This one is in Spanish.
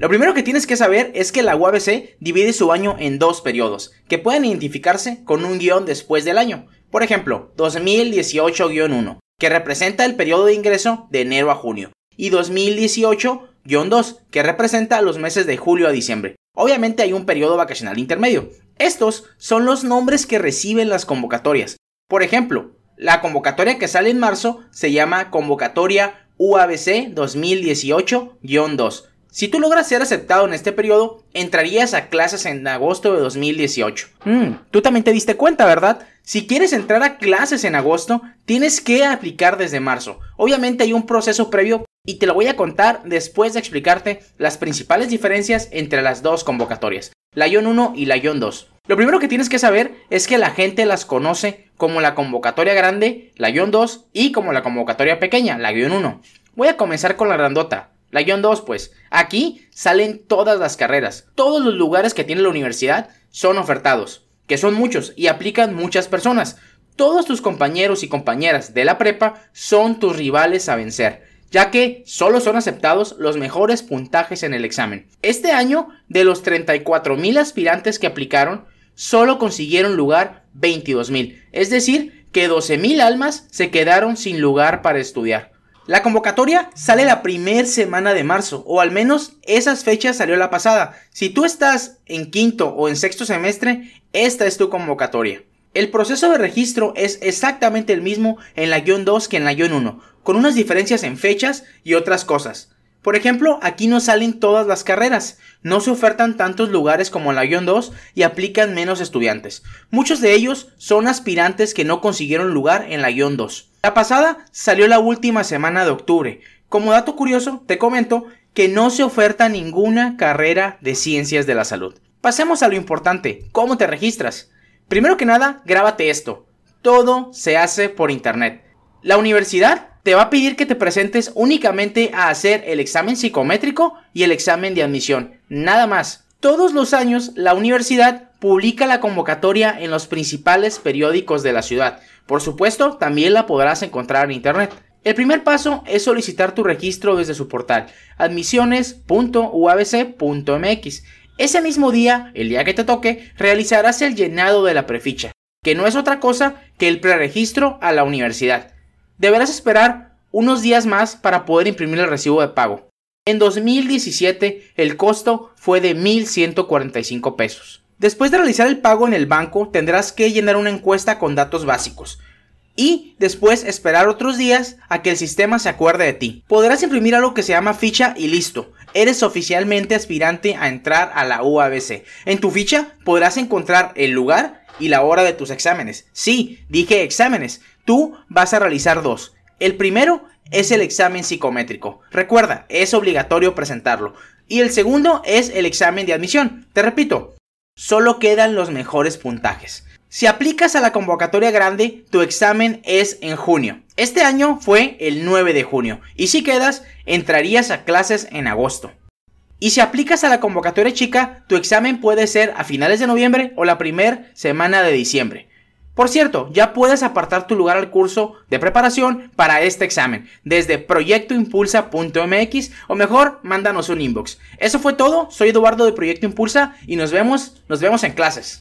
Lo primero que tienes que saber es que la UABC divide su año en dos periodos, que pueden identificarse con un guión después del año. Por ejemplo, 2018-1, que representa el periodo de ingreso de enero a junio, y 2018-2, que representa los meses de julio a diciembre. Obviamente hay un periodo vacacional intermedio. Estos son los nombres que reciben las convocatorias. Por ejemplo, la convocatoria que sale en marzo se llama Convocatoria UABC 2018-2 si tú logras ser aceptado en este periodo, entrarías a clases en agosto de 2018. Mm, tú también te diste cuenta, ¿verdad? Si quieres entrar a clases en agosto, tienes que aplicar desde marzo. Obviamente hay un proceso previo y te lo voy a contar después de explicarte las principales diferencias entre las dos convocatorias, la ION 1 y la ION 2. Lo primero que tienes que saber es que la gente las conoce como la convocatoria grande, la ION 2, y como la convocatoria pequeña, la ION 1. Voy a comenzar con la grandota. La guión 2, pues. Aquí salen todas las carreras. Todos los lugares que tiene la universidad son ofertados, que son muchos y aplican muchas personas. Todos tus compañeros y compañeras de la prepa son tus rivales a vencer, ya que solo son aceptados los mejores puntajes en el examen. Este año, de los 34.000 aspirantes que aplicaron, solo consiguieron lugar 22.000, es decir, que 12.000 almas se quedaron sin lugar para estudiar. La convocatoria sale la primer semana de marzo, o al menos esas fechas salió la pasada. Si tú estás en quinto o en sexto semestre, esta es tu convocatoria. El proceso de registro es exactamente el mismo en la guión 2 que en la guión 1, con unas diferencias en fechas y otras cosas. Por ejemplo, aquí no salen todas las carreras, no se ofertan tantos lugares como en la Guión 2 y aplican menos estudiantes. Muchos de ellos son aspirantes que no consiguieron lugar en la Guión 2. La pasada salió la última semana de octubre. Como dato curioso, te comento que no se oferta ninguna carrera de ciencias de la salud. Pasemos a lo importante, ¿cómo te registras? Primero que nada, grábate esto. Todo se hace por internet. La universidad te va a pedir que te presentes únicamente a hacer el examen psicométrico y el examen de admisión, nada más. Todos los años la universidad publica la convocatoria en los principales periódicos de la ciudad. Por supuesto, también la podrás encontrar en internet. El primer paso es solicitar tu registro desde su portal admisiones.uabc.mx. Ese mismo día, el día que te toque, realizarás el llenado de la preficha, que no es otra cosa que el preregistro a la universidad deberás esperar unos días más para poder imprimir el recibo de pago. En 2017 el costo fue de 1.145 pesos. Después de realizar el pago en el banco tendrás que llenar una encuesta con datos básicos y después esperar otros días a que el sistema se acuerde de ti. Podrás imprimir algo que se llama ficha y listo, eres oficialmente aspirante a entrar a la UABC. En tu ficha podrás encontrar el lugar y la hora de tus exámenes. Sí, dije exámenes. Tú vas a realizar dos. El primero es el examen psicométrico. Recuerda, es obligatorio presentarlo. Y el segundo es el examen de admisión. Te repito, solo quedan los mejores puntajes. Si aplicas a la convocatoria grande, tu examen es en junio. Este año fue el 9 de junio y si quedas, entrarías a clases en agosto. Y si aplicas a la convocatoria chica, tu examen puede ser a finales de noviembre o la primera semana de diciembre. Por cierto, ya puedes apartar tu lugar al curso de preparación para este examen desde proyectoimpulsa.mx o mejor, mándanos un inbox. Eso fue todo, soy Eduardo de Proyecto Impulsa y nos vemos, nos vemos en clases.